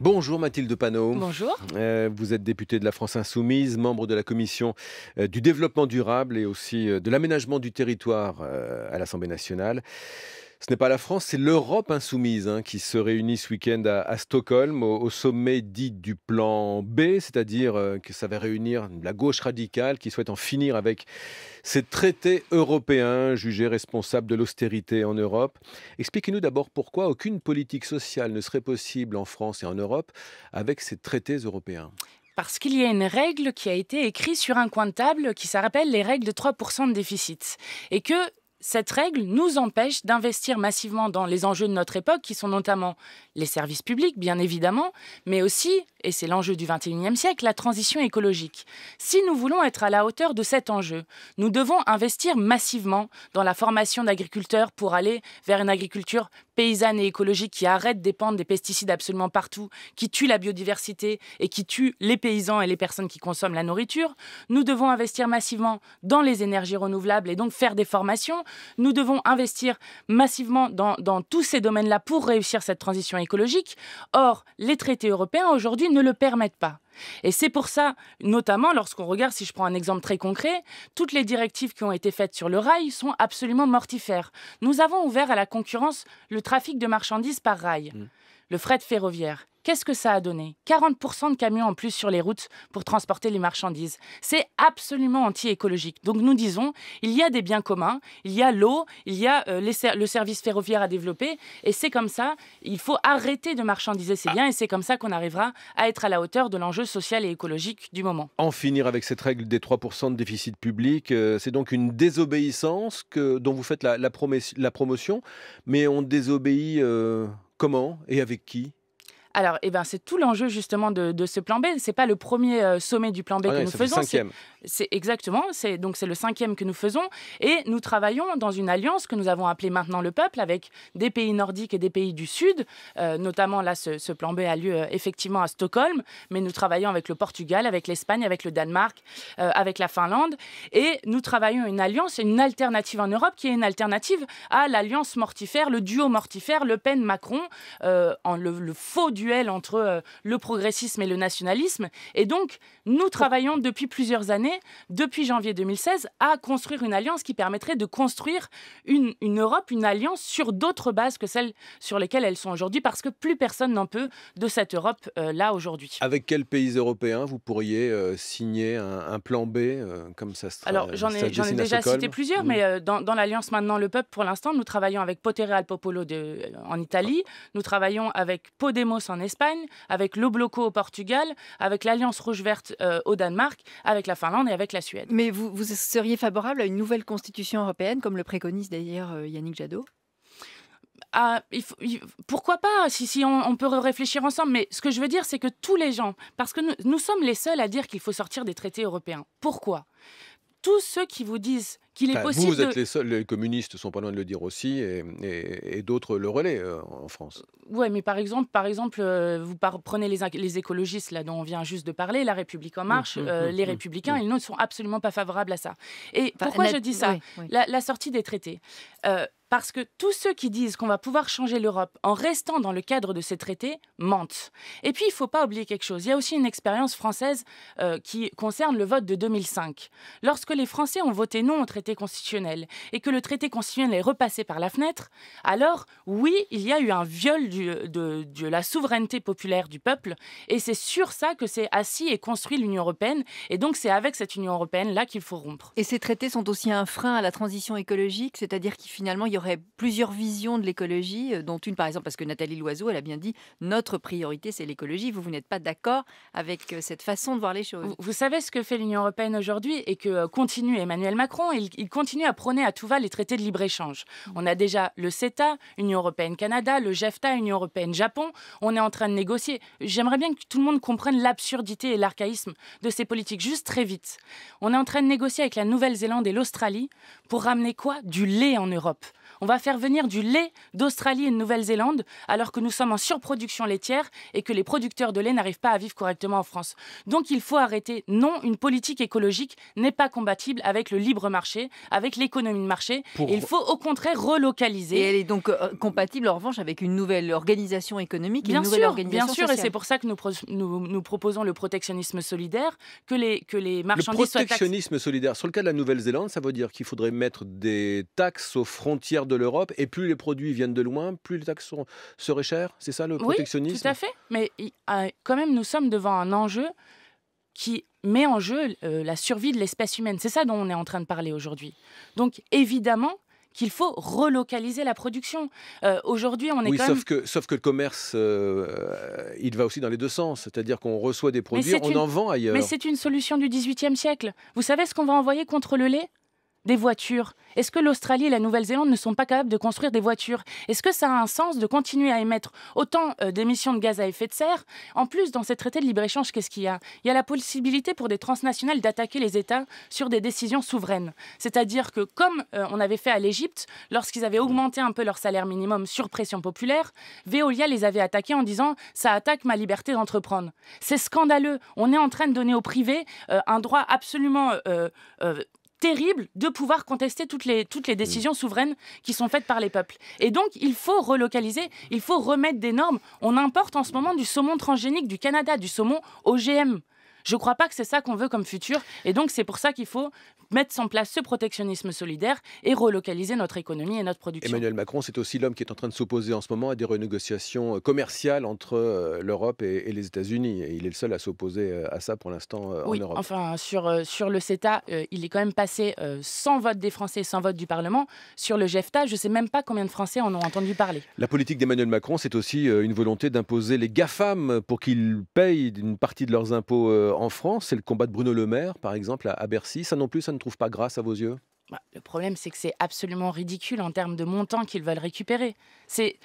Bonjour Mathilde Panot. Bonjour. Euh, vous êtes députée de la France Insoumise, membre de la commission euh, du développement durable et aussi euh, de l'aménagement du territoire à l'Assemblée nationale. Ce n'est pas la France, c'est l'Europe insoumise hein, qui se réunit ce week-end à, Stockholm au, sommet dit du plan B, c'est-à-dire euh, que ça va réunir la gauche radicale qui souhaite en finir avec ces traités européens jugés responsables de l'austérité en Europe. Expliquez-nous d'abord pourquoi aucune politique sociale ne serait possible en France et en Europe avec ces traités européens parce qu'il y a une règle qui a été écrite sur un coin de table qui s'appelle les règles de 3% de déficit. Et que cette règle nous empêche d'investir massivement dans les enjeux de notre époque, qui sont notamment les services publics, bien évidemment, mais aussi et c'est l'enjeu du XXIe siècle, la transition écologique. Si nous voulons être à la hauteur de cet enjeu, nous devons investir massivement dans la formation d'agriculteurs pour aller vers une agriculture paysanne et écologique qui arrête de dépendre des pesticides absolument partout, qui tue la biodiversité et qui tue les paysans et les personnes qui consomment la nourriture. Nous devons investir massivement dans les énergies renouvelables et donc faire des formations. Nous devons investir massivement dans, dans tous ces domaines-là pour réussir cette transition écologique. Or, les traités européens aujourd'hui ne le permettent pas. Et c'est pour ça, notamment lorsqu'on regarde, si je prends un exemple très concret, toutes les directives qui ont été faites sur le rail sont absolument mortifères. Nous avons ouvert à la concurrence le trafic de marchandises par rail, mm. le fret ferroviaire. Qu'est-ce que ça a donné 40% de camions en plus sur les routes pour transporter les marchandises. C'est absolument anti-écologique. Donc nous disons, il y a des biens communs, il y a l'eau, il y a euh, le service ferroviaire à développer, et c'est comme ça, il faut arrêter de marchandiser ces ah. biens, et c'est comme ça qu'on arrivera à être à la hauteur de l'enjeu social et écologique du moment. En finir avec cette règle des 3% de déficit public, euh, c'est donc une désobéissance que, dont vous faites la, promotion, mais on désobéit euh, comment et avec qui alors, eh ben, c'est tout l'enjeu justement de, ce plan B. Ce n'est pas le premier euh, sommet du plan B ah que nous faisons. C'est le cinquième. exactement. C'est donc c'est le cinquième que nous faisons et nous travaillons dans une alliance que nous avons appelée maintenant le peuple avec des pays nordiques et des pays du sud. Euh, notamment là, ce, plan B a lieu euh, effectivement à Stockholm, mais nous travaillons avec le Portugal, avec l'Espagne, avec le Danemark, avec la Finlande et nous travaillons une alliance, une alternative en Europe qui est une alternative à l'alliance mortifère, le duo mortifère, Le Pen-Macron, le, le faux duo entre euh, le progressisme et le nationalisme. Et donc, nous travaillons depuis plusieurs années, depuis janvier 2016, à construire une alliance qui permettrait de construire une, Europe, une alliance sur d'autres bases que celles sur lesquelles elles sont aujourd'hui, parce que plus personne n'en peut de cette Europe-là euh, aujourd'hui. Avec quels pays européens vous pourriez euh, signer un, plan B, comme ça Alors, j'en ai, déjà cité plusieurs, mais mhm. dans, l'alliance maintenant Le Peuple, pour l'instant, nous travaillons avec Potere al Popolo de, en Italie, nous travaillons avec Podemos en Espagne, avec l'Obloco au Portugal, avec l'Alliance rouge-verte euh, au Danemark, avec la Finlande et avec la Suède. Mais vous, seriez favorable à une nouvelle constitution européenne, comme le préconise d'ailleurs euh, Yannick Jadot ah, pourquoi pas si, on, peut réfléchir ensemble Mais ce que je veux dire, c'est que tous les gens, parce que nous, nous sommes les seuls à dire qu'il faut sortir des traités européens. Pourquoi Tous ceux qui vous disent vous, êtes les seuls, les communistes sont pas loin de le dire aussi, et, et, d'autres le relaient euh, en France. Oui, mais par exemple, par exemple euh, vous prenez les, écologistes, là, dont on vient juste de parler, La République En Marche, mmh, mmh, euh, mmh, les Républicains, ils ne sont absolument pas favorables à ça. Et pourquoi je dis ça La, la, sortie des traités. Parce que tous ceux qui disent qu'on va pouvoir changer l'Europe en restant dans le cadre de ces traités mentent. Et puis, il ne faut pas oublier quelque chose. Il y a aussi une expérience française euh, qui concerne le vote de 2005. Lorsque les Français ont voté non au traité constitutionnel et que le traité constitutionnel est repassé par la fenêtre, alors oui, il y a eu un viol du, de, la souveraineté populaire du peuple. Et c'est sur ça que s'est assis et construit l'Union européenne. Et donc, c'est avec cette Union européenne-là qu'il faut rompre. Et ces traités sont aussi un frein à la transition écologique, c'est-à-dire qu'il finalement, il y aurait plusieurs visions de l'écologie, euh, dont une par exemple, parce que Nathalie Loiseau, elle a bien dit, notre priorité, c'est l'écologie. Vous, vous n'êtes pas d'accord avec euh, cette façon de voir les choses. Vous, savez ce que fait l'Union européenne aujourd'hui et que euh, continue Emmanuel Macron. Il, continue à prôner à tout va les traités de libre-échange. On a déjà le CETA, Union européenne-Canada, le JEFTA, Union européenne-Japon. On est en train de négocier. J'aimerais bien que tout le monde comprenne l'absurdité et l'archaïsme de ces politiques, juste très vite. On est en train de négocier avec la Nouvelle-Zélande et l'Australie pour ramener quoi Du lait en Europe. On va faire venir du lait d'Australie et de Nouvelle-Zélande alors que nous sommes en surproduction laitière et que les producteurs de lait n'arrivent pas à vivre correctement en France. Donc il faut arrêter. Non, une politique écologique n'est pas compatible avec le libre marché, avec l'économie de marché. il faut au contraire relocaliser. Et elle est donc euh, compatible en revanche avec une nouvelle organisation économique et une nouvelle sûr, organisation Bien sûr, et c'est pour ça que nous, nous, proposons le protectionnisme solidaire, que les, que les marchandises... Le protectionnisme solidaire, sur le cas de la Nouvelle-Zélande, ça veut dire qu'il faudrait mettre des taxes aux frontières de l'Europe, et plus les produits viennent de loin, plus les taxes seraient chères. C'est ça le protectionnisme Oui, tout à fait. Mais ah, quand même, nous sommes devant un enjeu qui met en jeu euh, la survie de l'espèce humaine. C'est ça dont on est en train de parler aujourd'hui. Donc évidemment, qu'il faut relocaliser la production. Euh, aujourd'hui, on est oui, sauf que sauf que le commerce, euh, il va aussi dans les deux sens, c'est-à-dire qu'on reçoit des produits, on en vend ailleurs. Mais c'est une solution du XVIIIe siècle. Vous savez ce qu'on va envoyer contre le lait des voitures Est-ce que l'Australie et la Nouvelle-Zélande ne sont pas capables de construire des voitures Est-ce que ça a un sens de continuer à émettre autant euh, d'émissions de gaz à effet de serre En plus, dans ces traités de libre-échange, qu'est-ce qu'il y a Il y a la possibilité pour des transnationales d'attaquer les États sur des décisions souveraines. C'est-à-dire que comme euh, on avait fait à l'Égypte, lorsqu'ils avaient augmenté un peu leur salaire minimum sur pression populaire, Veolia les avait attaqués en disant ⁇ ça attaque ma liberté d'entreprendre ⁇ C'est scandaleux. On est en train de donner au privé euh, un droit absolument terrible de pouvoir contester toutes les, toutes les mm. décisions souveraines qui sont faites par les peuples. Et donc, il faut relocaliser, il faut remettre des normes. On importe en ce moment du saumon transgénique du Canada, du saumon OGM. Je ne crois pas que c'est ça qu'on veut comme futur. Et donc, c'est pour ça qu'il faut mettre en place ce protectionnisme solidaire et relocaliser notre économie et notre production. Emmanuel Macron, c'est aussi l'homme qui est en train de s'opposer en ce moment à des renégociations euh, commerciales entre euh, l'Europe et, les États-Unis. Et il est le seul à s'opposer euh, à ça pour l'instant en Europe. Enfin, sur, sur le CETA, il est quand même passé sans vote des Français, sans vote du Parlement. Sur le GEFTA, je ne sais même pas combien de Français en ont entendu parler. La politique d'Emmanuel Macron, c'est aussi une volonté d'imposer les GAFAM pour qu'ils payent une partie de leurs impôts en France, c'est le combat de Bruno Le Maire, par exemple, à, Bercy. Ça non plus, ça ne trouve pas grâce à vos yeux bah, le problème, c'est que c'est absolument ridicule en termes de montants qu'ils veulent récupérer. C'est,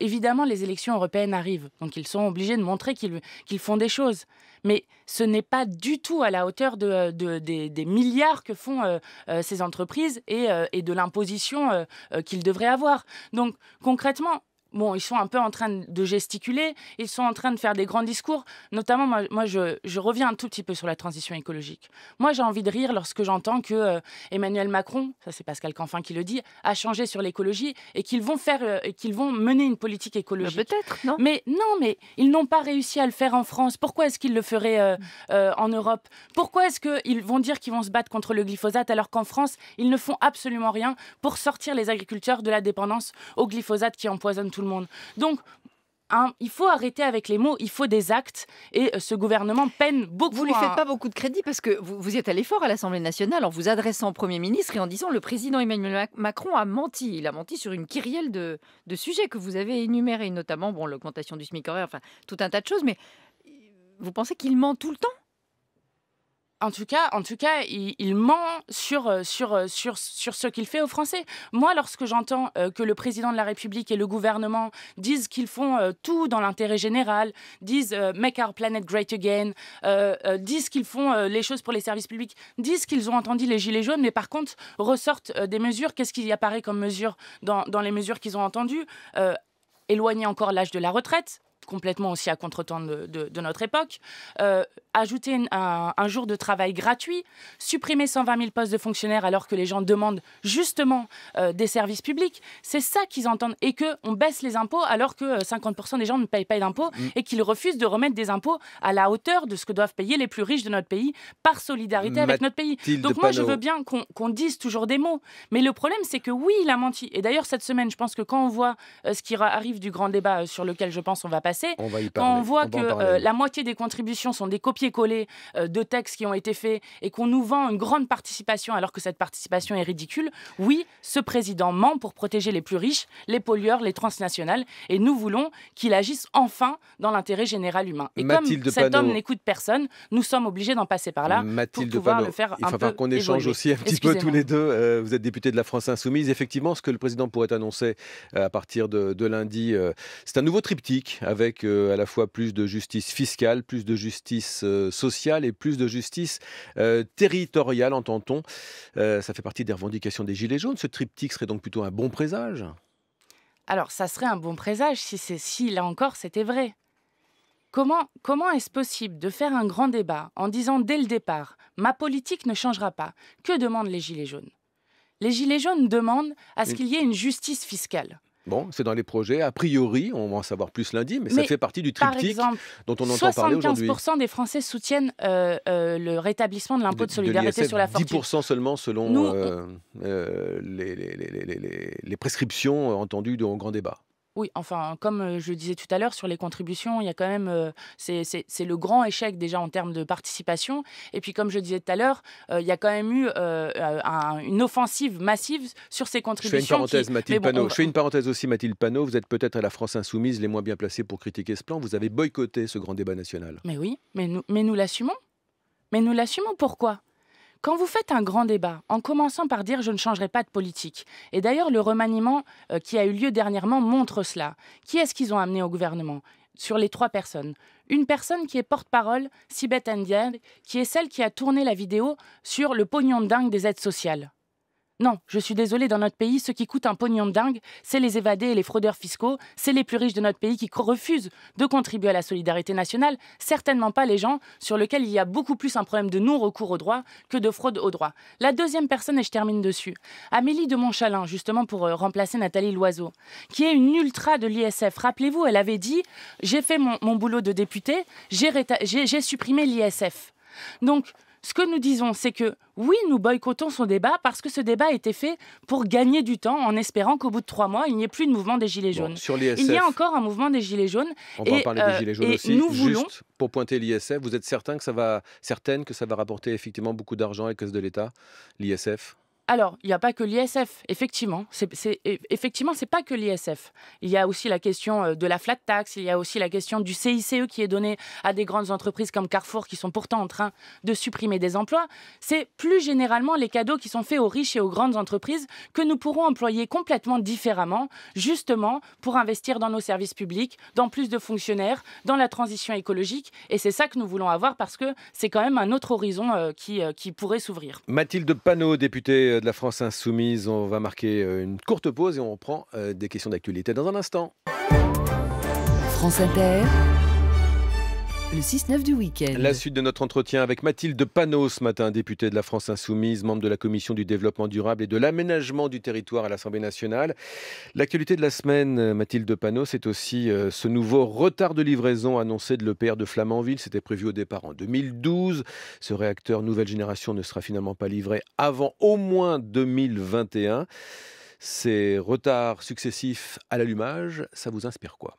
évidemment les élections européennes arrivent, donc ils sont obligés de montrer qu'ils, font des choses. Mais ce n'est pas du tout à la hauteur des, milliards que font euh, euh, ces entreprises et euh, de l'imposition qu'ils devraient avoir. Donc concrètement, bon, ils sont un peu en train de gesticuler, ils sont en train de faire des grands discours. Notamment, moi, je, reviens un tout petit peu sur la transition écologique. Moi, j'ai envie de rire lorsque j'entends que euh, Emmanuel Macron, ça c'est Pascal Canfin qui le dit, a changé sur l'écologie et qu'ils vont faire, euh, qu'ils vont mener une politique bah, écologique. Peut-être, non Mais non, mais ils n'ont pas réussi à le faire en France. Pourquoi est-ce qu'ils le feraient euh, en Europe Pourquoi est-ce qu'ils vont dire qu'ils vont se battre contre le glyphosate alors qu'en France, ils ne font absolument rien pour sortir les agriculteurs de la dépendance au glyphosate qui empoisonne tout le monde. Donc, hein, il faut arrêter avec les mots, il faut des actes. Et euh, ce gouvernement peine beaucoup. Vous ne lui faites pas beaucoup de crédit parce que vous, êtes allé fort à l'Assemblée nationale en vous adressant au Premier ministre et en disant le président Emmanuel Macron a menti. Il a menti sur une kyrielle de, sujets que vous avez énumérés, notamment bon, l'augmentation du SMIC horaire, enfin tout un tas de choses. Mais euh, vous pensez qu'il ment tout le temps en tout cas, en tout cas, il, ment sur, euh, euh, sur, sur, ce qu'il fait aux Français. Moi, lorsque j'entends euh, que le président de la République et le gouvernement disent qu'ils font tout dans l'intérêt général, disent Make our planet great again, disent qu'ils font les choses pour les services publics, disent qu'ils ont entendu les gilets jaunes, mais par contre ressortent des mesures. Qu'est-ce qui apparaît comme mesure dans, dans les mesures qu'ils ont entendues Éloigner encore l'âge de la retraite, complètement aussi à contre de, de, notre époque, euh, ajouter un, jour de travail gratuit, supprimer 120 000 postes de fonctionnaires alors que les gens demandent justement euh, des services publics, c'est ça qu'ils entendent. Et qu'on baisse les impôts alors que 50% euh, des gens ne payent pas d'impôts mm. et qu'ils refusent de remettre des impôts à la hauteur de ce que doivent payer les plus riches de notre pays par solidarité avec notre pays. Donc moi, je veux bien qu'on dise toujours des mots. Mais le problème, c'est que oui, il a menti. Et d'ailleurs, cette semaine, je pense que quand on voit ce qui arrive du grand débat sur lequel je pense on va passer, on Quand on voit que euh, la moitié des contributions sont des copier-coller euh, de textes qui ont été faits et qu'on nous vend une grande participation alors que cette participation est ridicule, oui, ce président ment pour protéger les plus riches, les pollueurs, les transnationales et nous voulons qu'il agisse enfin dans l'intérêt général humain. Et comme cet homme n'écoute personne, nous sommes obligés d'en passer par là Mathilde pour pouvoir le faire Il faut qu'on échange aussi un petit peu tous les deux. Euh, vous êtes député de la France Insoumise. Effectivement, ce que le président pourrait annoncer à partir de lundi, c'est un nouveau triptyque avec avec euh, à la fois plus de justice fiscale, plus de justice euh, sociale et plus de justice euh, territoriale, entend-on. ça fait partie des revendications des Gilets jaunes. Ce triptyque serait donc plutôt un bon présage alors, ça serait un bon présage si, si là encore, c'était vrai. Comment, comment est-ce possible de faire un grand débat en disant dès le départ Ma politique ne changera pas Que demandent les Gilets jaunes Les Gilets jaunes demandent à ce qu'il y ait une justice fiscale. Bon, c'est dans les projets. A priori, on va en savoir plus lundi, mais, ça fait partie du triptyque dont on entend parler aujourd'hui. 75% des Français soutiennent euh, euh, le rétablissement de l'impôt de, solidarité sur la fortune. 10% seulement selon euh, les, les, prescriptions entendues dans grand débat. Oui, enfin, comme je disais tout à l'heure, sur les contributions, il y a quand même. c'est le grand échec déjà en termes de participation. Et puis, comme je disais tout à l'heure, il y a quand même eu une offensive massive sur ces contributions. Je fais une parenthèse, Mathilde Je fais une parenthèse aussi, Mathilde Panot. Vous êtes peut-être à la France Insoumise les moins bien placées pour critiquer ce plan. Vous avez boycotté ce grand débat national. Mais oui, mais mais nous l'assumons. Mais nous l'assumons. Pourquoi quand vous faites un grand débat, en commençant par dire je ne changerai pas de politique, et d'ailleurs le remaniement euh, qui a eu lieu dernièrement montre cela, qui est-ce qu'ils ont amené au gouvernement sur les trois personnes. Une personne qui est porte-parole, Sibeth Ndiaye, qui est celle qui a tourné la vidéo sur le pognon dingue des aides sociales. Non, je suis désolée, dans notre pays, ce qui coûte un pognon de dingue, c'est les évadés et les fraudeurs fiscaux, c'est les plus riches de notre pays qui refusent de contribuer à la solidarité nationale, certainement pas les gens sur lesquels il y a beaucoup plus un problème de non-recours au droit que de fraude au droit. La deuxième personne, et je termine dessus, Amélie de Montchalin, justement pour euh, remplacer Nathalie Loiseau, qui est une ultra de l'ISF. Rappelez-vous, elle avait dit J'ai fait mon, boulot de députée, j'ai supprimé l'ISF. Donc, ce que nous disons, c'est que oui, nous boycottons son débat parce que ce débat a été fait pour gagner du temps en espérant qu'au bout de trois mois, il n'y ait plus de mouvement des Gilets jaunes. il y a encore un mouvement des Gilets jaunes. On va en parler des euh, Gilets jaunes aussi. Nous voulons... pour pointer l'ISF, vous êtes certain que ça va, certaine que ça va rapporter effectivement beaucoup d'argent à la caisse de l'État, l'ISF alors, il n'y a pas que l'ISF, effectivement. C'est, c'est, e, effectivement, c'est pas que l'ISF. Il y a aussi la question euh, de la flat tax, il y a aussi la question du CICE qui est donné à des grandes entreprises comme Carrefour qui sont pourtant en train de supprimer des emplois. C'est plus généralement les cadeaux qui sont faits aux riches et aux grandes entreprises que nous pourrons employer complètement différemment, justement pour investir dans nos services publics, dans plus de fonctionnaires, dans la transition écologique. Et c'est ça que nous voulons avoir parce que c'est quand même un autre horizon euh, qui, euh, qui pourrait s'ouvrir. Mathilde Panot, députée de la France insoumise. On va marquer euh, une courte pause et on reprend euh, des questions d'actualité dans un instant. France Inter. Le 6-9 du week-end. La suite de notre entretien avec Mathilde Panot ce matin, députée de la France Insoumise, membre de la Commission du développement durable et de l'aménagement du territoire à l'Assemblée nationale. L'actualité de la semaine, Mathilde Panot, c'est aussi euh, ce nouveau retard de livraison annoncé de l'EPR de Flamanville. C'était prévu au départ en 2012. Ce réacteur nouvelle génération ne sera finalement pas livré avant au moins 2021. Ces retards successifs à l'allumage, ça vous inspire quoi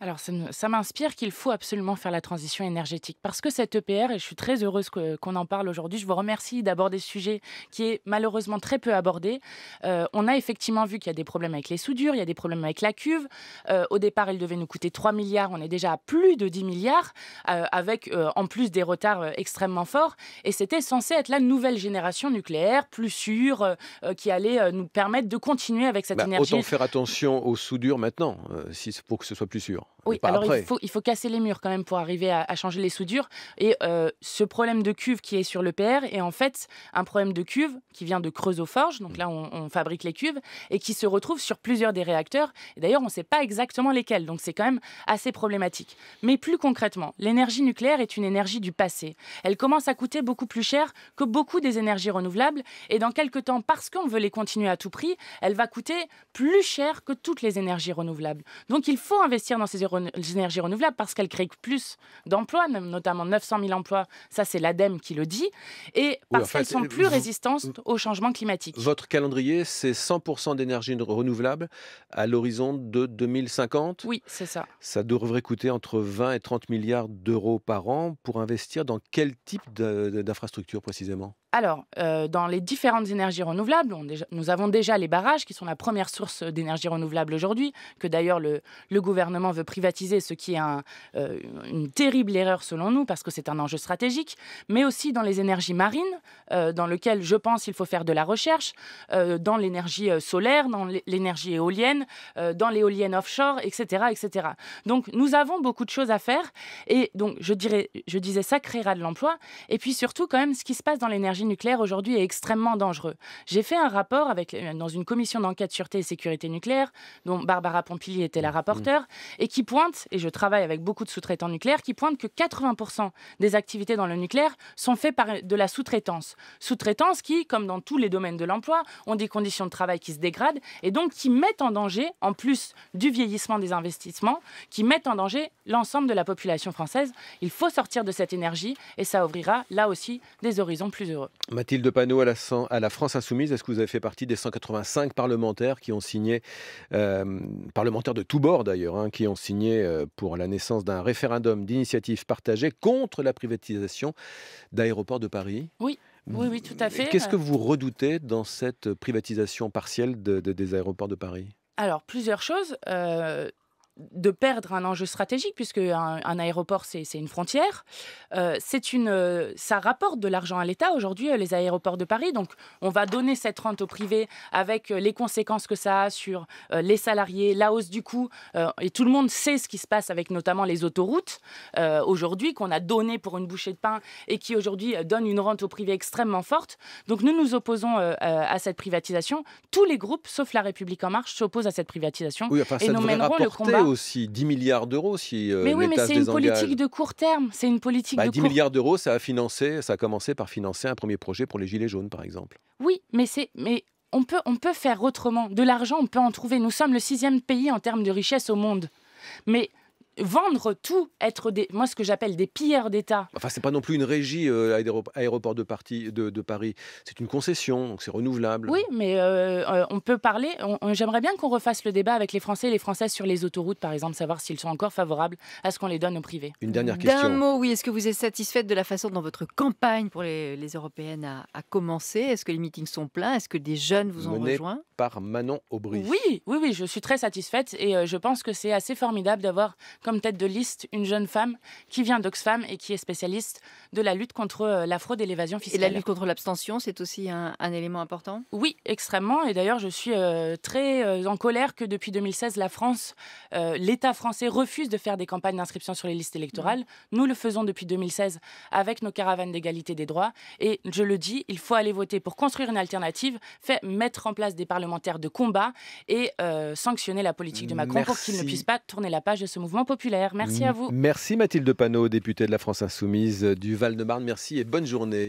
alors ça m'inspire qu'il faut absolument faire la transition énergétique parce que cette EPR, et je suis très heureuse qu'on en parle aujourd'hui, je vous remercie d'aborder ce sujet qui est malheureusement très peu abordé. Euh, on a effectivement vu qu'il y a des problèmes avec les soudures, il y a des problèmes avec la cuve. Euh, au départ, elle devait nous coûter 3 milliards, on est déjà à plus de 10 milliards, euh, avec en plus des retards extrêmement forts. Et c'était censé être la nouvelle génération nucléaire, plus sûre, qui allait nous permettre de continuer avec cette bah, énergie. Autant faire attention aux soudures maintenant, si, pour que ce soit plus sûr. Oui, alors il faut, il faut casser les murs quand même pour arriver à, changer les soudures. Et euh, ce problème de cuve qui est sur le PR est en fait un problème de cuve qui vient de Creusot-Forge, donc là on, on, fabrique les cuves, et qui se retrouve sur plusieurs des réacteurs. Et d'ailleurs, on ne sait pas exactement lesquels, donc c'est quand même assez problématique. Mais plus concrètement, l'énergie nucléaire est une énergie du passé. Elle commence à coûter beaucoup plus cher que beaucoup des énergies renouvelables, et dans quelques temps, parce qu'on veut les continuer à tout prix, elle va coûter plus cher que toutes les énergies renouvelables. Donc il faut investir dans ces énergies renouvelables parce qu'elles créent plus d'emplois, notamment 900 000 emplois, ça c'est l'ADEME qui le dit, et parce qu'elles sont euh, plus résistantes au changement climatique. Votre calendrier, c'est 100% d'énergie renouvelable à l'horizon de 2050 Oui, c'est ça. Ça devrait coûter entre 20 et 30 milliards d'euros par an pour investir dans quel type d'infrastructure précisément alors, euh, dans les différentes énergies renouvelables, on nous avons déjà les barrages qui sont la première source d'énergie renouvelable aujourd'hui, que d'ailleurs le, le gouvernement veut privatiser, ce qui est euh, une terrible erreur selon nous, parce que c'est un enjeu stratégique, mais aussi dans les énergies marines, euh, dans lesquelles je pense qu'il faut faire de la recherche, euh, dans l'énergie solaire, dans l'énergie éolienne, dans l'éolienne offshore, etc., etc. Donc nous avons beaucoup de choses à faire, et donc je, dirais, je disais ça créera de l'emploi, et puis surtout quand même ce qui se passe dans l'énergie nucléaire aujourd'hui est extrêmement dangereux. J'ai fait un rapport avec, dans une commission d'enquête sûreté et sécurité nucléaire, dont Barbara Pompili était la rapporteure, et qui pointe, et je travaille avec beaucoup de sous-traitants nucléaires, qui pointent que 80% des activités dans le nucléaire sont faites par de la sous-traitance. Sous-traitance qui, comme dans tous les domaines de l'emploi, ont des conditions de travail qui se dégradent et donc qui mettent en danger, en plus du vieillissement des investissements, qui mettent en danger l'ensemble de la population française. Il faut sortir de cette énergie et ça ouvrira là aussi des horizons plus heureux. Mathilde Panot, à la, à la France Insoumise, est-ce que vous avez fait partie des 185 parlementaires qui ont signé, euh, parlementaires de tous bords d'ailleurs, hein, qui ont signé euh, pour la naissance d'un référendum d'initiative partagée contre la privatisation d'aéroports de Paris. Oui. Oui, oui, tout à fait. Qu'est-ce que vous redoutez dans cette privatisation partielle des aéroports de Paris Alors, plusieurs choses. Euh, de perdre un enjeu stratégique, puisque un, aéroport, c'est une frontière. Euh, c'est une, euh, ça rapporte de l'argent à l'État aujourd'hui, euh, les aéroports de Paris. Donc, on va donner cette rente au privé avec les conséquences que ça a sur les salariés, la hausse du coût. et tout le monde sait ce qui se passe avec notamment les autoroutes aujourd'hui, qu'on a donné pour une bouchée de pain et qui aujourd'hui donne une rente au privé extrêmement forte. Donc, nous nous opposons à cette privatisation. Tous les groupes, sauf La République En Marche, s'opposent à cette privatisation. et nous mènerons le combat aussi 10 milliards d'euros si euh, Mais oui, mais c'est une politique de court terme. C'est une politique 10 bah, milliards d'euros, ça a financé, ça a commencé par financer un premier projet pour les gilets jaunes, par exemple. Oui, mais c'est mais on peut on peut faire autrement. De l'argent, on peut en trouver. Nous sommes le sixième pays en termes de richesse au monde, mais vendre tout, être des, moi ce que j'appelle des pilleurs d'État. Enfin, c'est pas non plus une régie euh, aéroport de, de, Paris. C'est une concession, donc c'est renouvelable. Oui, mais euh, euh, on peut parler. J'aimerais bien qu'on refasse le débat avec les Français et les Françaises sur les autoroutes, par exemple, savoir s'ils sont encore favorables à ce qu'on les donne au privé. Une dernière question. D'un mot, oui. Est-ce que vous êtes satisfaite de la façon dont votre campagne pour les, européennes a, commencé Est-ce que les meetings sont pleins Est-ce que des jeunes vous ont rejoint Par Manon Aubry. Oui, oui, oui. Je suis très satisfaite et je pense que c'est assez formidable d'avoir comme tête de liste une jeune femme qui vient d'Oxfam et qui est spécialiste de la lutte contre euh, la fraude et l'évasion fiscale. Et la lutte contre l'abstention, c'est aussi un, élément important Oui, extrêmement. Et d'ailleurs, je suis euh, très euh, en colère que depuis 2016, la France, l'État français refuse de faire des campagnes d'inscription sur les listes électorales. Mmh. Nous le faisons depuis 2016 avec nos caravanes d'égalité des droits. Et je le dis, il faut aller voter pour construire une alternative, fait, mettre en place des parlementaires de combat et sanctionner la politique de Macron pour qu'il ne puisse pas tourner la page de ce mouvement populaire. Merci à vous. Merci Mathilde Panot, députée de la France Insoumise euh, du Val-de-Marne. Merci et bonne journée.